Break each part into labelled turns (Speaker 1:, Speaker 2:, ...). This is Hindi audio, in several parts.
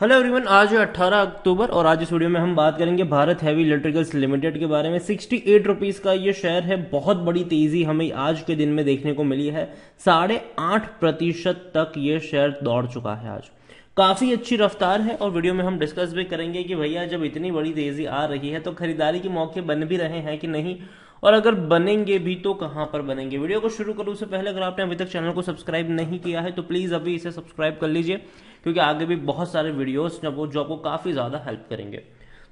Speaker 1: हेलो एवरीवन आज है अट्ठारह अक्टूबर और आज इस वीडियो में हम बात करेंगे भारत हैवी इलेक्ट्रिकल्स लिमिटेड के बारे में सिक्सटी एट रुपीज़ का ये शेयर है बहुत बड़ी तेज़ी हमें आज के दिन में देखने को मिली है साढ़े आठ प्रतिशत तक ये शेयर दौड़ चुका है आज काफ़ी अच्छी रफ्तार है और वीडियो में हम डिस्कस भी करेंगे कि भैया जब इतनी बड़ी तेज़ी आ रही है तो खरीदारी के मौके बन भी रहे हैं कि नहीं और अगर बनेंगे भी तो कहां पर बनेंगे वीडियो को शुरू करूं से पहले अगर आपने अभी तक चैनल को सब्सक्राइब नहीं किया है तो प्लीज़ अभी इसे सब्सक्राइब कर लीजिए क्योंकि आगे भी बहुत सारे वीडियोस जो आपको काफ़ी ज़्यादा हेल्प करेंगे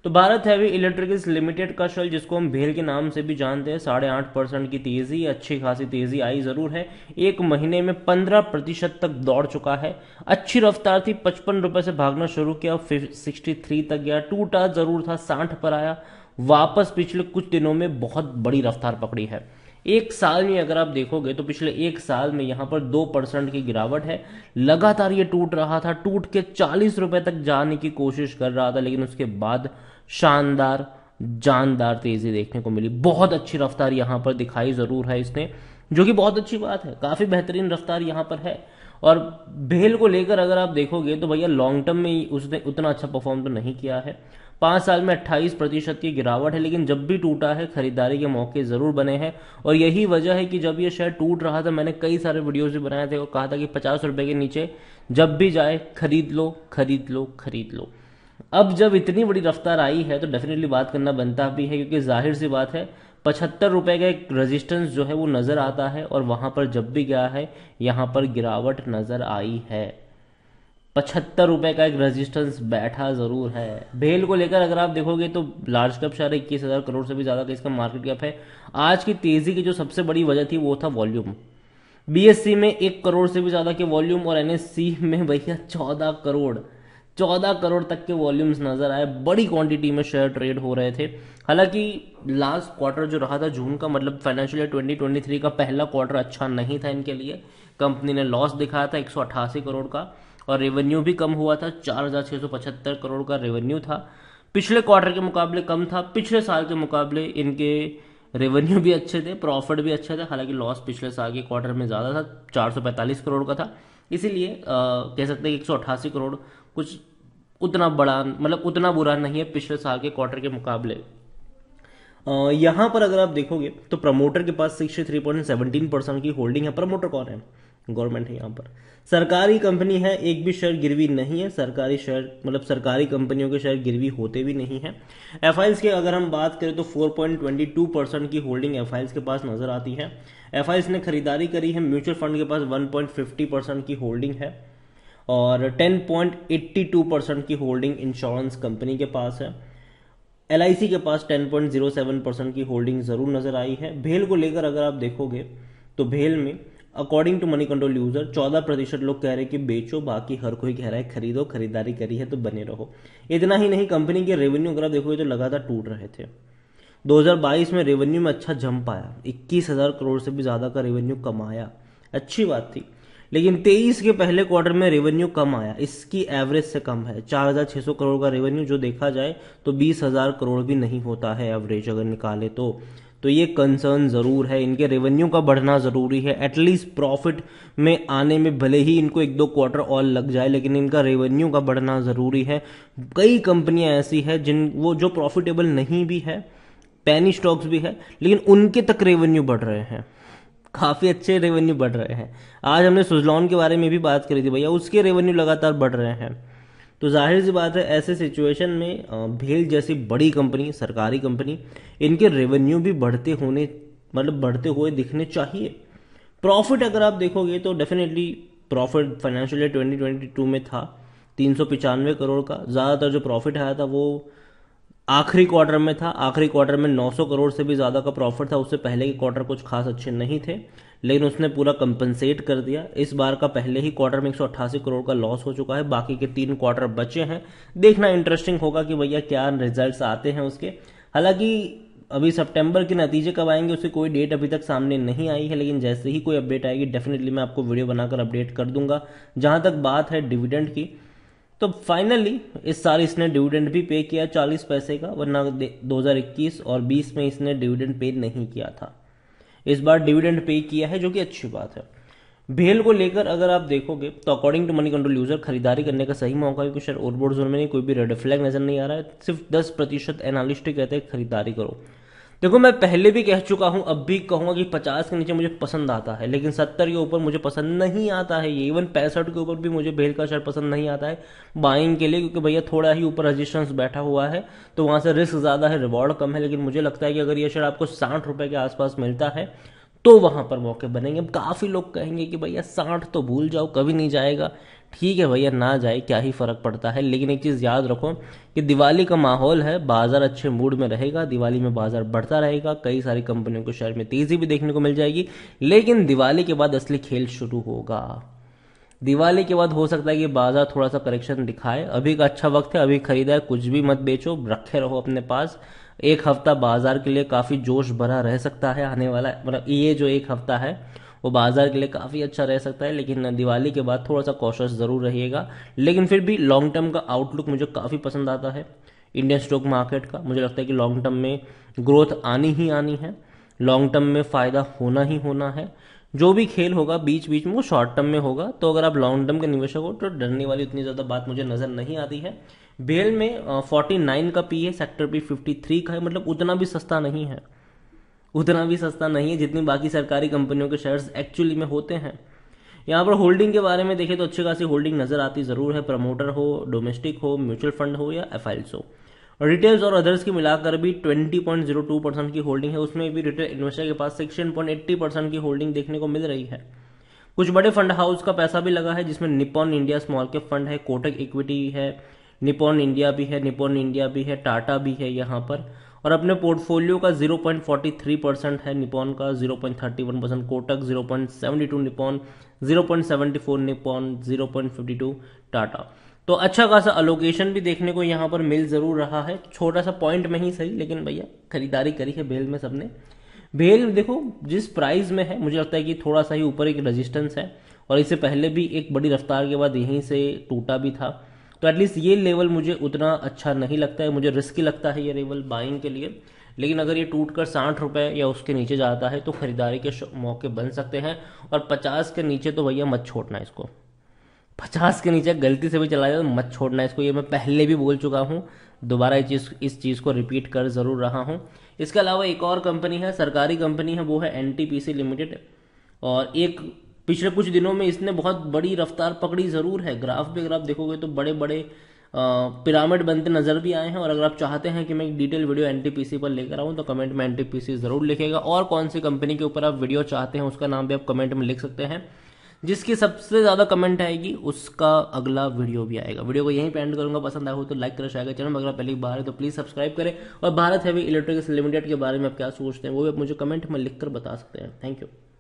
Speaker 1: तो भारत हैवी इलेक्ट्रिकल्स लिमिटेड का शेयर जिसको हम भेल के नाम से भी जानते हैं साढ़े आठ परसेंट की तेज़ी अच्छी खासी तेज़ी आई ज़रूर है एक महीने में पंद्रह प्रतिशत तक दौड़ चुका है अच्छी रफ्तार थी पचपन रुपए से भागना शुरू किया सिक्सटी थ्री तक गया टूटा ज़रूर था साठ पर आया वापस पिछले कुछ दिनों में बहुत बड़ी रफ्तार पकड़ी है एक साल में अगर आप देखोगे तो पिछले एक साल में यहां पर दो परसेंट की गिरावट है लगातार ये टूट रहा था टूट के चालीस रुपए तक जाने की कोशिश कर रहा था लेकिन उसके बाद शानदार जानदार तेजी देखने को मिली बहुत अच्छी रफ्तार यहां पर दिखाई जरूर है इसने जो कि बहुत अच्छी बात है काफी बेहतरीन रफ्तार यहां पर है और भेल को लेकर अगर आप देखोगे तो भैया लॉन्ग टर्म में उसने उतना अच्छा परफॉर्म तो नहीं किया है पांच साल में 28 प्रतिशत की गिरावट है लेकिन जब भी टूटा है खरीदारी के मौके ज़रूर बने हैं और यही वजह है कि जब ये शेयर टूट रहा था मैंने कई सारे वीडियोज़ भी बनाए थे और कहा था कि पचास रुपए के नीचे जब भी जाए खरीद लो खरीद लो खरीद लो अब जब इतनी बड़ी रफ्तार आई है तो डेफिनेटली बात करना बनता भी है क्योंकि जाहिर सी बात है पचहत्तर रुपये का एक रजिस्टेंस जो है वो नज़र आता है और वहाँ पर जब भी गया है यहाँ पर गिरावट नज़र आई है पचहत्तर रुपये का एक रेजिस्टेंस बैठा ज़रूर है भेल को लेकर अगर आप देखोगे तो लार्ज कैप शायद इक्कीस हज़ार करोड़ से भी ज़्यादा का इसका मार्केट कैप है आज की तेज़ी की जो सबसे बड़ी वजह थी वो था वॉल्यूम बीएससी में एक करोड़ से भी ज़्यादा के वॉल्यूम और एनएससी में भैया चौदह करोड़ चौदह करोड़ तक के वॉल्यूम्स नजर आए बड़ी क्वांटिटी में शेयर ट्रेड हो रहे थे हालांकि लास्ट क्वार्टर जो रहा था जून का मतलब फाइनेंशियल ईयर थ्री का पहला क्वार्टर अच्छा नहीं था इनके लिए कंपनी ने लॉस दिखाया था एक सौ अट्ठासी करोड़ का और रेवेन्यू भी कम हुआ था चार हजार सौ पचहत्तर करोड़ का रेवेन्यू था पिछले क्वार्टर के मुकाबले कम था पिछले साल के मुकाबले इनके रेवेन्यू भी अच्छे थे प्रॉफिट भी अच्छे था हालांकि लॉस पिछले साल के क्वार्टर में ज़्यादा था चार सौ पैंतालीस करोड़ का था इसीलिए कह सकते हैं एक सौ अट्ठासी करोड़ कुछ उतना बड़ा मतलब उतना बुरा नहीं है पिछले साल के क्वार्टर के मुकाबले यहां पर अगर आप देखोगे तो प्रमोटर के पास sixty three point seventeen percent की होल्डिंग है प्रमोटर कौन है गवर्नमेंट है यहाँ पर सरकारी कंपनी है एक भी शेयर गिरवी नहीं है सरकारी शेयर मतलब सरकारी कंपनियों के शेयर गिरवी होते भी नहीं है एफ के अगर हम बात करें तो 4.22 परसेंट की होल्डिंग एफ के पास नजर आती है एफ ने खरीदारी करी है म्यूचुअल फंड के पास 1.50 परसेंट की होल्डिंग है और 10.82 परसेंट की होल्डिंग इंश्योरेंस कंपनी के पास है एल के पास 10.07 परसेंट की होल्डिंग ज़रूर नज़र आई है भेल को लेकर अगर आप देखोगे तो भेल में according to Moneycontrol user चौदह प्रतिशत लोग कह रहे हैं कि बेचो बाकी हर कोई कह रहा है खरीदो खरीदारी करी है तो बने रहो इतना ही नहीं कंपनी के रेवेन्यू अगर आप देखोगे तो लगातार टूट रहे थे 2022 में रेवेन्यू में अच्छा जंप आया इक्कीस हज़ार करोड़ से भी ज़्यादा का रेवेन्यू कमाया अच्छी बात थी लेकिन तेईस के पहले क्वार्टर में रेवेन्यू कम आया इसकी एवरेज से कम है चार हजार छह सौ करोड़ का रेवेन्यू जो देखा जाए तो बीस हजार करोड़ भी नहीं होता है एवरेज अगर निकाले तो तो ये कंसर्न ज़रूर है इनके रेवेन्यू का बढ़ना ज़रूरी है एटलीस्ट प्रॉफिट में आने में भले ही इनको एक दो क्वार्टर और लग जाए लेकिन इनका रेवेन्यू का बढ़ना ज़रूरी है कई कंपनियां ऐसी है जिन वो जो प्रॉफिटेबल नहीं भी है पैनी स्टॉक्स भी है लेकिन उनके तक रेवेन्यू बढ़ रहे हैं काफ़ी अच्छे रेवेन्यू बढ़ रहे हैं आज हमने सुजलॉन के बारे में भी बात करी थी भैया उसके रेवेन्यू लगातार बढ़ रहे हैं तो जाहिर सी बात है ऐसे सिचुएशन में भेल जैसी बड़ी कंपनी सरकारी कंपनी इनके रेवेन्यू भी बढ़ते होने मतलब बढ़ते हुए दिखने चाहिए प्रॉफिट अगर आप देखोगे तो definitely profit financial year twenty में था तीन करोड़ का ज़्यादातर जो प्रॉफिट आया था वो आखिरी क्वार्टर में था आखिरी क्वार्टर में 900 करोड़ से भी ज़्यादा का प्रॉफिट था उससे पहले के क्वार्टर कुछ खास अच्छे नहीं थे लेकिन उसने पूरा कंपनसेट कर दिया इस बार का पहले ही क्वार्टर में एक करोड़ का लॉस हो चुका है बाकी के तीन क्वार्टर बचे हैं देखना इंटरेस्टिंग होगा कि भैया क्या रिजल्ट आते हैं उसके हालांकि अभी सितंबर के नतीजे कब आएंगे उसकी कोई डेट अभी तक सामने नहीं आई है लेकिन जैसे ही कोई अपडेट आएगी डेफिनेटली मैं आपको वीडियो बनाकर अपडेट कर दूंगा जहां तक बात है डिविडेंड की तो फाइनली इस साल इसने डिविडेंड भी पे किया चालीस पैसे का वरना 2021 और 20 में इसने डिविडेंड पे नहीं किया था इस बार डिविडेंड पे किया है जो कि अच्छी बात है भेल को लेकर अगर आप देखोगे तो according to Moneycontrol user खरीदारी करने का सही मौका है क्योंकि शेयर ओवरबोर्ड जोन में नहीं कोई भी रेड फ्लैग नजर नहीं आ रहा है सिर्फ दस प्रतिशत एनालिस्ट कहते हैं खरीदारी करो देखो मैं पहले भी कह चुका हूं अब भी कहूंगा कि पचास के नीचे मुझे पसंद आता है लेकिन सत्तर के ऊपर मुझे पसंद नहीं आता है ये इवन पैंसठ के ऊपर भी मुझे भेल का शर्ट पसंद नहीं आता है बाइंग के लिए क्योंकि भैया थोड़ा ही ऊपर रजिस्टेंस बैठा हुआ है तो वहां से रिस्क ज़्यादा है रिवॉर्ड कम है लेकिन मुझे लगता है कि अगर ये शर्ट आपको साठ रुपए के आसपास मिलता है तो वहां पर मौके बनेंगे अब काफ़ी लोग कहेंगे कि भैया साठ तो भूल जाओ कभी नहीं जाएगा ठीक है भैया ना जाए क्या ही फ़र्क पड़ता है लेकिन एक चीज़ याद रखो कि दिवाली का माहौल है बाज़ार अच्छे मूड में रहेगा दिवाली में बाज़ार बढ़ता रहेगा कई सारी कंपनियों को शेयर में तेज़ी भी देखने को मिल जाएगी लेकिन दिवाली के बाद असली खेल शुरू होगा दिवाली के बाद हो सकता है कि बाज़ार थोड़ा सा करेक्शन दिखाए अभी का अच्छा वक्त है अभी खरीदा है कुछ भी मत बेचो रखे रहो अपने पास एक हफ्ता बाज़ार के लिए काफ़ी जोश भरा रह सकता है आने वाला मतलब ये जो एक हफ्ता है वो बाजार के लिए काफ़ी अच्छा रह सकता है लेकिन दिवाली के बाद थोड़ा सा कॉशस ज़रूर रहिएगा लेकिन फिर भी लॉन्ग टर्म का आउटलुक मुझे काफ़ी पसंद आता है इंडियन स्टॉक मार्केट का मुझे लगता है कि लॉन्ग टर्म में ग्रोथ आनी ही आनी है लॉन्ग टर्म में फ़ायदा होना ही होना है जो भी खेल होगा बीच बीच में वो शॉर्ट टर्म में होगा तो अगर आप लॉन्ग टर्म के निवेशक हो तो डरने वाली उतनी ज़्यादा बात मुझे नज़र नहीं आती है बेल में फोर्टी नाइन का पी है सेक्टर पी फिफ्टी थ्री का है मतलब उतना भी सस्ता नहीं है उतना भी सस्ता नहीं है जितनी बाकी सरकारी कंपनियों के शेयर्स एक्चुअली में होते हैं यहाँ पर होल्डिंग के बारे में देखें तो अच्छी खासी होल्डिंग नज़र आती ज़रूर है प्रमोटर हो डोमेस्टिक हो म्यूचुअल फंड हो या एफ हो रिटेल्स और अदर्स की मिलाकर भी 20.02 परसेंट की होल्डिंग है उसमें भी रिटेल इन्वेस्टर के पास सिक्सटीन परसेंट की होल्डिंग देखने को मिल रही है कुछ बड़े फंड हाउस का पैसा भी लगा है जिसमें Nippon India small cap fund है कोटक इक्विटी है निपॉन इंडिया भी है निपॉन इंडिया भी है टाटा भी है यहाँ पर और अपने पोर्टफोलियो का 0.43 परसेंट है निपॉन का 0.31 percent Kotak 0.72 Nippon 0.74 Nippon 0.52 Tata तो अच्छा खासा अलोकेशन भी देखने को यहाँ पर मिल जरूर रहा है छोटा सा पॉइंट में ही सही लेकिन भैया खरीदारी करी है बेल में सबने बेल देखो जिस प्राइस में है मुझे लगता है कि थोड़ा सा ही ऊपर एक रेजिस्टेंस है और इससे पहले भी एक बड़ी रफ्तार के बाद यहीं से टूटा भी था तो एटलीस्ट ये लेवल मुझे उतना अच्छा नहीं लगता है मुझे रिस्की लगता है ये लेवल बाइंग के लिए लेकिन अगर ये टूट कर साठ रुपये या उसके नीचे जाता है तो ख़रीदारी के मौके बन सकते हैं और पचास के नीचे तो भैया मत छोड़ना इसको पचास के नीचे गलती से भी चला जाए मत छोड़ना इसको ये मैं पहले भी बोल चुका हूँ दोबारा इस चीज़ इस चीज़ को रिपीट कर ज़रूर रहा हूँ इसके अलावा एक और कंपनी है सरकारी कंपनी है वो है एन लिमिटेड और एक पिछले कुछ दिनों में इसने बहुत बड़ी रफ्तार पकड़ी ज़रूर है ग्राफ पे अगर आप देखोगे तो बड़े बड़े पिरामिड बनते नज़र भी आए हैं और अगर आप चाहते हैं कि मैं एक डिटेल वीडियो एन पर लेकर आऊँ तो कमेंट में एन ज़रूर लिखेगा और कौन सी कंपनी के ऊपर आप वीडियो चाहते हैं उसका नाम भी आप कमेंट में लिख सकते हैं जिसकी सबसे ज़्यादा कमेंट आएगी उसका अगला वीडियो भी आएगा वीडियो को यहीं पे एंड करूंगा पसंद आया हो तो लाइक करें शेयर करें चैनल अगर आप पहले बाहर है तो प्लीज़ सब्सक्राइब करें और भारत हैवी इलेक्ट्रिकल्स लिमिटेड के बारे में आप क्या सोचते हैं वो भी आप मुझे कमेंट में लिखकर बता सकते हैं थैंक यू